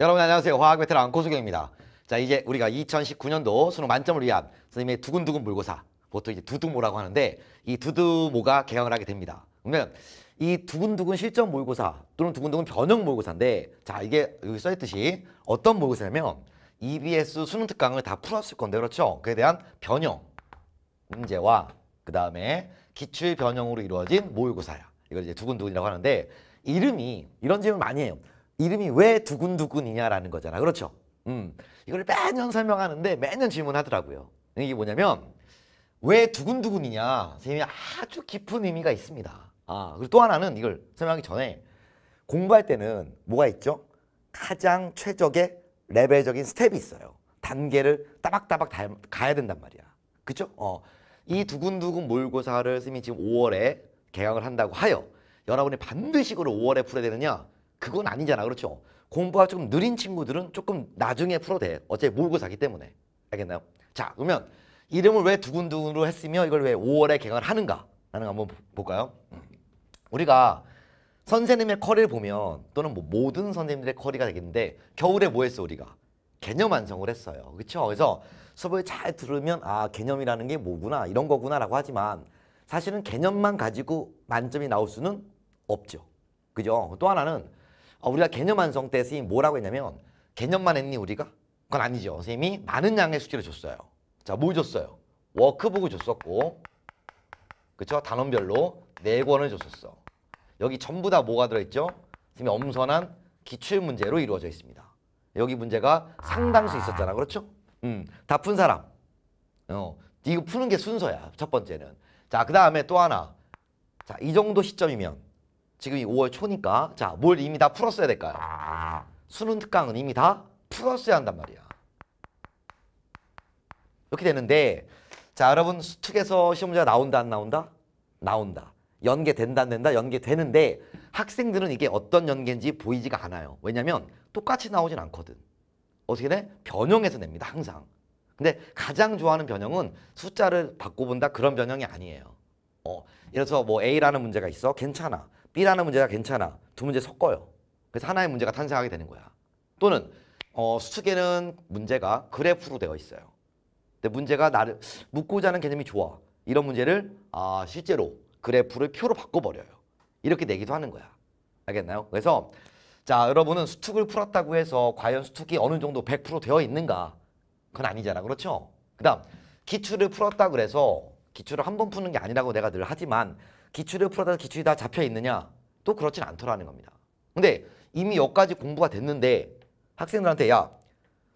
여러분 안녕하세요. 화학 베테랑 고수경입니다. 자 이제 우리가 2019년도 수능 만점을 위한 선생님의 두근두근 모의고사 보통 이제 두두모라고 하는데 이 두두모가 개강을 하게 됩니다. 그러면 이 두근두근 실전 모의고사 또는 두근두근 변형 모의고사인데 자 이게 여기 써있듯이 어떤 모의고사냐면 EBS 수능 특강을 다 풀었을 건데 그렇죠? 그에 대한 변형 문제와 그 다음에 기출 변형으로 이루어진 모의고사야. 이걸 이제 두근두근이라고 하는데 이름이 이런 질문 많이 해요. 이름이 왜 두근두근이냐라는 거잖아. 그렇죠? 음. 이걸 매년 설명하는데 매년 질문하더라고요. 이게 뭐냐면 왜 두근두근이냐 선생님이 아주 깊은 의미가 있습니다. 아, 그리고 또 하나는 이걸 설명하기 전에 공부할 때는 뭐가 있죠? 가장 최적의 레벨적인 스텝이 있어요. 단계를 따박따박 다, 가야 된단 말이야. 그쵸 어. 이 두근두근 몰고사를 선생님이 지금 5월에 개강을 한다고 하여 여러분이 반드시 그걸 5월에 풀어야 되느냐? 그건 아니잖아. 그렇죠? 공부가 조금 느린 친구들은 조금 나중에 풀어도 돼. 어차피 모고자기 때문에. 알겠나요? 자, 그러면 이름을 왜 두근두근으로 했으며 이걸 왜 5월에 개강을 하는가? 라는 거 한번 볼까요? 음. 우리가 선생님의 커리를 보면 또는 뭐 모든 선생님들의 커리가 되겠는데 겨울에 뭐 했어 우리가? 개념 완성을 했어요. 그렇죠? 그래서 수업을 잘 들으면 아 개념이라는 게 뭐구나 이런 거구나 라고 하지만 사실은 개념만 가지고 만점이 나올 수는 없죠. 그죠? 또 하나는 어, 우리가 개념 완성 때 선생님이 뭐라고 했냐면 개념만 했니 우리가? 그건 아니죠. 선생님이 많은 양의 수치를 줬어요. 자, 뭘 줬어요? 워크북을 줬었고 그쵸? 단원별로 네권을 줬었어. 여기 전부 다 뭐가 들어있죠? 선생님이 엄선한 기출문제로 이루어져 있습니다. 여기 문제가 상당수 있었잖아. 그렇죠? 음, 다 푼 사람. 어, 이거 푸는 게 순서야. 첫 번째는. 자, 그 다음에 또 하나. 자, 이 정도 시점이면 지금이 5월 초니까 자뭘 이미 다 풀었어야 될까요? 아. 수능 특강은 이미 다 풀었어야 한단 말이야. 이렇게 되는데 자 여러분 수특에서 시험 문제가 나온다 안 나온다? 나온다. 연계된다 안 된다? 연계되는데 학생들은 이게 어떤 연계인지 보이지가 않아요. 왜냐면 똑같이 나오진 않거든. 어떻게 돼? 변형해서 냅니다. 항상. 근데 가장 좋아하는 변형은 숫자를 바꿔본다 그런 변형이 아니에요. 어, 예를 들어서뭐 A라는 문제가 있어. 괜찮아. B라는 문제가 괜찮아. 두 문제 섞어요. 그래서 하나의 문제가 탄생하게 되는 거야. 또는 어, 수수에는 문제가 그래프로 되어 있어요. 근데 문제가 나를 묻고자 하는 개념이 좋아. 이런 문제를 아, 실제로 그래프를 표로 바꿔버려요. 이렇게 내기도 하는 거야. 알겠나요? 그래서 자 여러분은 수특을 풀었다고 해서 과연 수특이 어느 정도 100% 되어 있는가? 그건 아니잖아. 그렇죠? 그 다음 기출을 풀었다고 해서 기출을 한 번 푸는 게 아니라고 내가 늘 하지만 기출을 풀어다 기출이 다 잡혀 있느냐? 또 그렇진 않더라는 겁니다. 근데 이미 여기까지 공부가 됐는데 학생들한테 야,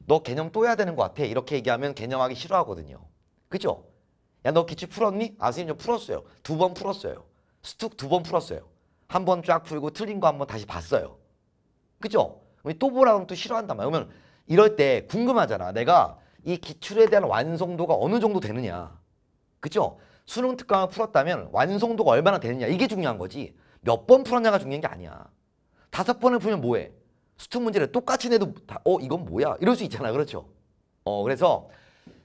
너 개념 또 해야 되는 것 같아. 이렇게 얘기하면 개념하기 싫어하거든요. 그죠? 야, 너 기출 풀었니? 아, 선생님 저 풀었어요. 두 번 풀었어요. 스툭 두 번 풀었어요. 한 번 쫙 풀고 틀린 거 한 번 다시 봤어요. 그죠? 또 보라 그면또 싫어한단 말이야. 그러면 이럴 때 궁금하잖아. 내가 이 기출에 대한 완성도가 어느 정도 되느냐. 그죠? 수능 특강을 풀었다면 완성도가 얼마나 되느냐 이게 중요한 거지 몇 번 풀었냐가 중요한 게 아니야 다섯 번을 풀면 뭐해 수특 문제를 똑같이 내도 다, 어 이건 뭐야 이럴 수 있잖아 그렇죠 어 그래서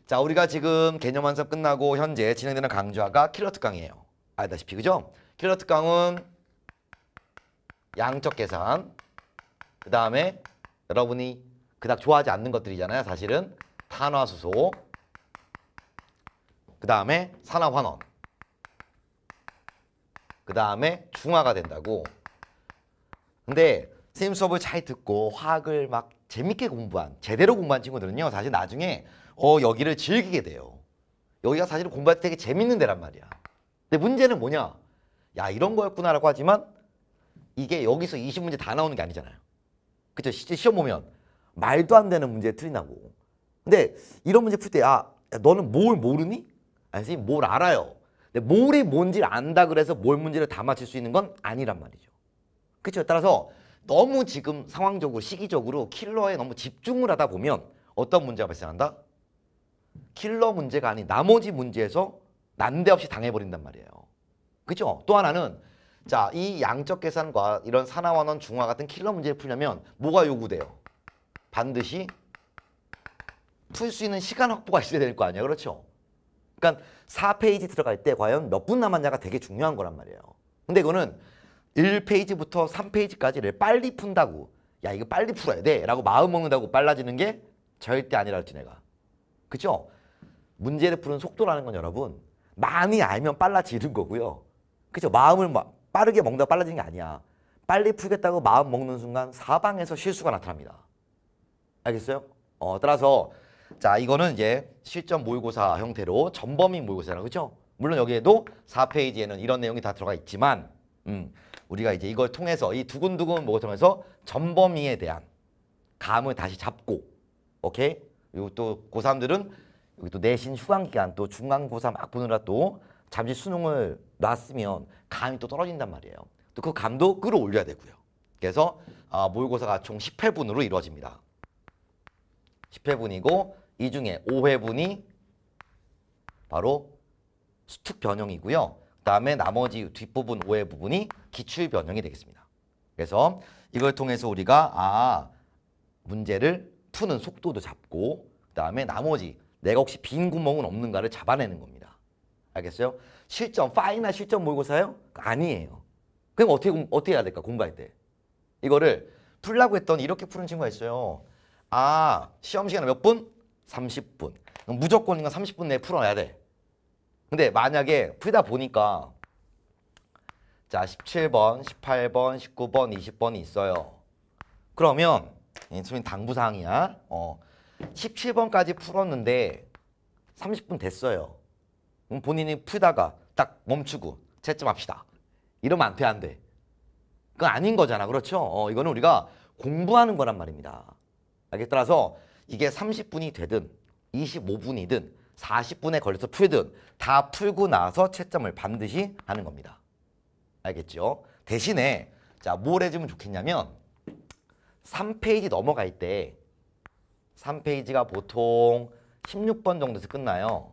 자 우리가 지금 개념 완성 끝나고 현재 진행되는 강좌가 킬러 특강이에요 알다시피 그죠 킬러 특강은 양적 계산 그 다음에 여러분이 그닥 좋아하지 않는 것들이잖아요 사실은 탄화수소 그 다음에 산화환원 그 다음에 중화가 된다고 근데 선생님 수업을 잘 듣고 화학을 막 재밌게 공부한 제대로 공부한 친구들은요 사실 나중에 어 여기를 즐기게 돼요 여기가 사실 공부할 때 되게 재밌는 데란 말이야 근데 문제는 뭐냐 야 이런 거였구나 라고 하지만 이게 여기서 20문제 다 나오는 게 아니잖아요 그쵸 실제 시험 보면 말도 안 되는 문제 틀리나고 근데 이런 문제 풀 때아 너는 뭘 모르니? 아니, 선생뭘 알아요. 근데 뭘이 뭔지를 안다 그래서 뭘 문제를 다맞출수 있는 건 아니란 말이죠. 그렇죠? 따라서 너무 지금 상황적으로 시기적으로 킬러에 너무 집중을 하다 보면 어떤 문제가 발생한다? 킬러 문제가 아닌 나머지 문제에서 난데없이 당해버린단 말이에요. 그렇죠? 또 하나는 자, 이 양적 계산과 이런 산화환원 중화 같은 킬러 문제를 풀려면 뭐가 요구돼요? 반드시 풀 수 있는 시간 확보가 있어야 될 거 아니에요. 그렇죠? 그러니까 4페이지 들어갈 때 과연 몇 분 남았냐가 되게 중요한 거란 말이에요. 근데 이거는 1페이지부터 3페이지까지를 빨리 푼다고 야 이거 빨리 풀어야 돼 라고 마음 먹는다고 빨라지는 게 절대 아니랄지 내가. 그죠? 문제를 푸는 속도라는 건 여러분 많이 알면 빨라지는 거고요. 그죠? 마음을 빠르게 먹는다 빨라지는 게 아니야. 빨리 풀겠다고 마음 먹는 순간 사방에서 실수가 나타납니다. 알겠어요? 어, 따라서 자, 이거는 이제 실전 모의고사 형태로 전범위 모의고사라고 그죠? 물론 여기에도 4페이지에는 이런 내용이 다 들어가 있지만 음, 우리가 이제 이걸 통해서 이 두근두근 모을 의 통해서 전범위에 대한 감을 다시 잡고 오케이? 그리고 또 고3들은 그 여기 또 내신 휴강 기간 또 중간고사 막 보느라 또 잠시 수능을 놨으면 감이 또 떨어진단 말이에요. 또 그 감도 끌어올려야 되고요. 그래서 아, 모의고사가 총 10회분으로 이루어집니다. 10회분이고 이 중에 5회분이 바로 수축 변형이고요. 그 다음에 나머지 뒷부분 5회 부분이 기출 변형이 되겠습니다. 그래서 이걸 통해서 우리가 아 문제를 푸는 속도도 잡고 그 다음에 나머지 내가 혹시 빈 구멍은 없는가를 잡아내는 겁니다. 알겠어요? 실전, 파이나 실전 모의고사요? 아니에요. 그럼 어떻게, 어떻게 해야 될까? 공부할 때. 이거를 풀라고 했던 이렇게 푸는 친구가 있어요. 아 시험 시간은 몇 분? 30분. 무조건 이건 30분 내에 풀어야 돼. 근데 만약에 풀다 보니까 자 17번, 18번, 19번, 20번이 있어요. 그러면 지금 당부사항이야. 어, 17번까지 풀었는데 30분 됐어요. 그럼 본인이 풀다가 딱 멈추고 채점합시다. 이러면 안 돼, 안 돼. 그건 아닌 거잖아. 그렇죠? 어, 이거는 우리가 공부하는 거란 말입니다. 알겠 따라서 이게 30분이 되든 25분이든 40분에 걸려서 풀든 다 풀고 나서 채점을 반드시 하는 겁니다. 알겠죠? 대신에 자, 뭘 해주면 좋겠냐면 3페이지 넘어갈 때 3페이지가 보통 16번 정도에서 끝나요.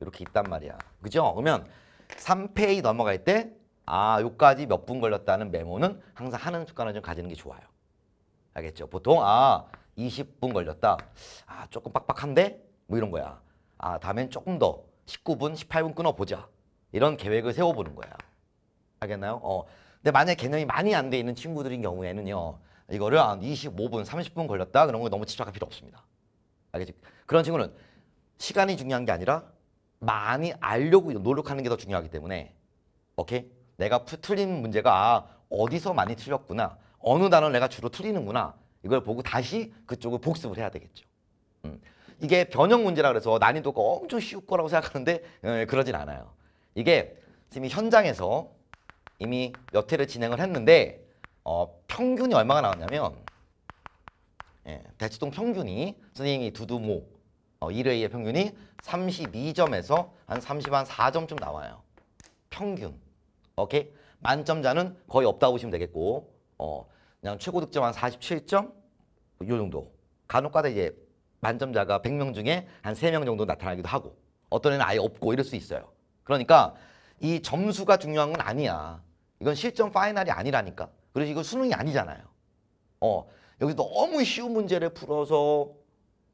이렇게 있단 말이야. 그죠? 그러면 3페이지 넘어갈 때 아, 요까지 몇 분 걸렸다는 메모는 항상 하는 습관을 좀 가지는 게 좋아요. 알겠죠? 보통 아 20분 걸렸다. 아 조금 빡빡한데? 뭐 이런 거야. 아 다음엔 조금 더 19분, 18분 끊어보자. 이런 계획을 세워보는 거야. 알겠나요? 어. 근데 만약 에 개념이 많이 안 돼 있는 친구들인 경우에는요. 이거를 한 25분, 30분 걸렸다 그런 거 너무 집착할 필요 없습니다. 알겠지? 그런 친구는 시간이 중요한 게 아니라 많이 알려고 노력하는 게 더 중요하기 때문에 오케이? 내가 풀, 틀린 문제가 어디서 많이 틀렸구나 어느 단어를 내가 주로 틀리는구나 이걸 보고 다시 그쪽을 복습을 해야 되겠죠. 음. 이게 변형 문제라 그래서 난이도가 엄청 쉬울 거라고 생각하는데 에, 예, 그러진 않아요. 이게 지금 현장에서 이미 몇 회를 진행을 했는데 어, 평균이 얼마가 나왔냐면 예, 대치동 평균이 선생님이 두두모 어, 1회의 평균이 32점에서 한3 4점쯤 나와요. 평균. 오케이? 만점자는 거의 없다고 보시면 되겠고 어, 그냥 최고 득점 한 47점 요 정도. 간혹가다 이제 만점자가 100명 중에 한 3명 정도 나타나기도 하고 어떤 애는 아예 없고 이럴 수 있어요. 그러니까 이 점수가 중요한 건 아니야. 이건 실전 파이널이 아니라니까. 그래서 이거 수능이 아니잖아요. 어, 여기 너무 쉬운 문제를 풀어서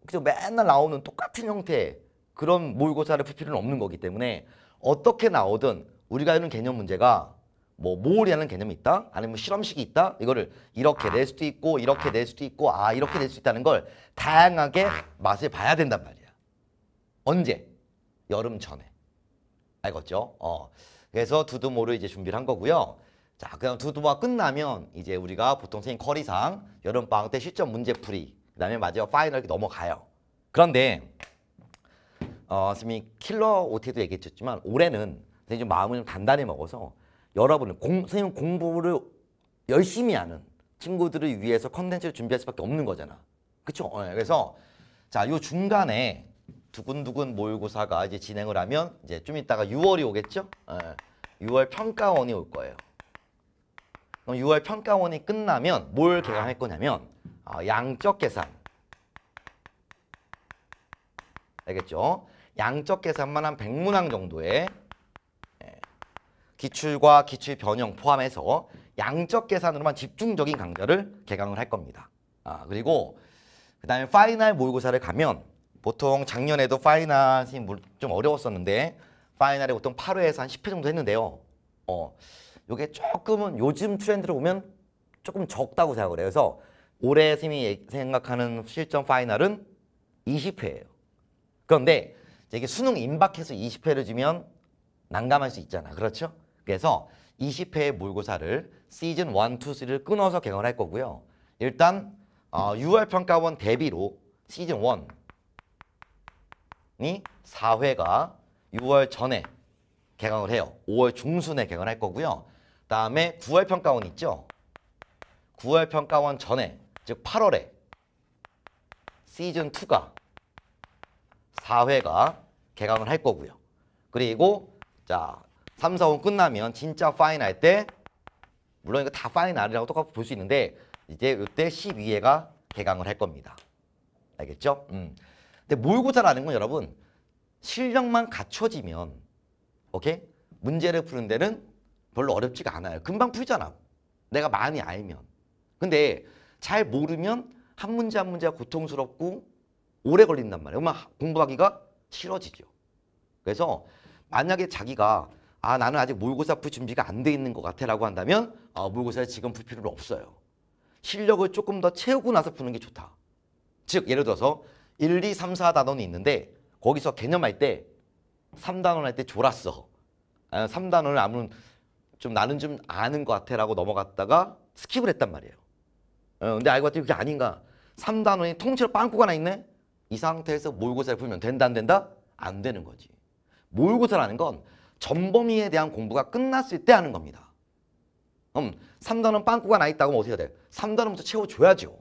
그래서 맨날 나오는 똑같은 형태의 그런 모의고사를 풀 필요는 없는 거기 때문에 어떻게 나오든 우리가 이런 개념 문제가 뭐몰이라는 개념이 있다 아니면 뭐 실험식이 있다 이거를 이렇게 아. 낼 수도 있고 이렇게 아. 낼 수도 있고 아 이렇게 낼 수 있다는 걸 다양하게 아. 맛을 봐야 된단 말이야 언제 여름 전에 알겠죠 어 그래서 두두모를 이제 준비를 한 거고요 자 그럼 두두모가 끝나면 이제 우리가 보통 생님 커리상 여름방학 때 실전 문제풀이 그 다음에 마지막 파이널 이렇게 넘어가요 그런데 어선생님 킬러 오티도 얘기했지만 올해는 선생님 좀 마음을 좀 단단히 먹어서 여러분은 공, 선생님 공부를 열심히 하는 친구들을 위해서 컨텐츠를 준비할 수밖에 없는 거잖아. 그렇죠? 그래서 자, 요 중간에 두근두근 모의고사가 이제 진행을 하면 이제 좀 이따가 6월이 오겠죠? 예. 어, 6월 평가원이 올 거예요. 그럼 6월 평가원이 끝나면 뭘 개강할 거냐면 어, 양적 계산. 알겠죠? 양적 계산만 한 100문항 정도의 기출과 기출 변형 포함해서 양적 계산으로만 집중적인 강좌를 개강을 할 겁니다. 아 그리고 그 다음에 파이널 모의고사를 가면 보통 작년에도 파이널이 좀 어려웠었는데 파이널에 보통 8회에서 한 10회 정도 했는데요. 어, 요게 조금은 요즘 트렌드로 보면 조금 적다고 생각을 해요. 그래서 올해 선생님이 생각하는 실전 파이널은 20회예요. 그런데 이게 수능 임박해서 20회를 주면 난감할 수 있잖아. 그렇죠? 그래서 20회의 모고사를 시즌 1, 2, 3를 끊어서 개강을 할 거고요. 일단 어, 6월 평가원 대비로 시즌 1이 4회가 6월 전에 개강을 해요. 5월 중순에 개강할 거고요. 다음에 9월 평가원 있죠? 9월 평가원 전에 즉 8월에 시즌 2가 4회가 개강을 할 거고요. 그리고 자 3, 4, 5 끝나면 진짜 파이할때 물론 이거 다파이 알이라고 똑같이 볼 수 있는데 이제 이때 12회가 개강을 할 겁니다. 알겠죠? 음. 근데 모의고사라는 건 여러분 실력만 갖춰지면 오케이? 문제를 푸는 데는 별로 어렵지가 않아요. 금방 풀잖아. 내가 많이 알면. 근데 잘 모르면 한 문제 한 문제가 고통스럽고 오래 걸린단 말이에요. 얼마 공부하기가 싫어지죠. 그래서 만약에 자기가 아 나는 아직 모의고사 풀 준비가 안 돼 있는 것 같아 라고 한다면 아, 모의고사에 지금 풀 필요는 없어요. 실력을 조금 더 채우고 나서 푸는 게 좋다. 즉 예를 들어서 1, 2, 3, 4 단원이 있는데 거기서 개념할 때 3단원 할 때 졸았어. 아, 3단원을 아무런 좀 나는 좀 아는 것 같아 라고 넘어갔다가 스킵을 했단 말이에요. 어, 근데 알고 봤더니 그게 아닌가. 3단원이 통째로 빵꾸가 하나 있네? 이 상태에서 모의고사를 풀면 된다 안 된다? 안 되는 거지. 모의고사라는 건 전범위에 대한 공부가 끝났을 때 하는 겁니다. 음, 3단원 빵꾸가 나 있다고 하면 어떻게 해야 돼? 3단원부터 채워줘야죠.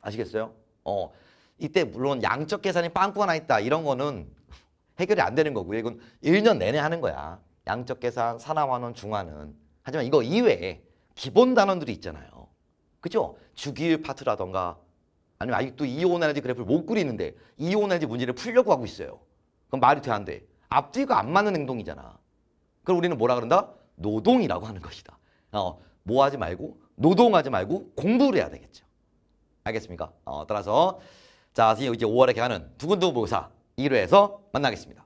아시겠어요? 어, 이때 물론 양적 계산이 빵꾸가 나 있다 이런 거는 해결이 안 되는 거고요. 이건 1년 내내 하는 거야. 양적 계산, 산화환원, 중화는. 하지만 이거 이외에 기본 단원들이 있잖아요. 그죠? 주기율 파트라던가 아니면 아직도 이온 에너지 그래프를 못 그리는데 이온 에너지 문제를 풀려고 하고 있어요. 그럼 말이 돼안 돼? 앞뒤가 안 맞는 행동이잖아. 그럼 우리는 뭐라 그런다? 노동이라고 하는 것이다. 어, 뭐 하지 말고 노동하지 말고 공부를 해야 되겠죠. 알겠습니까? 어, 따라서 자, 이제 5월에 개하는 두근두근 보의사 1회에서 만나겠습니다.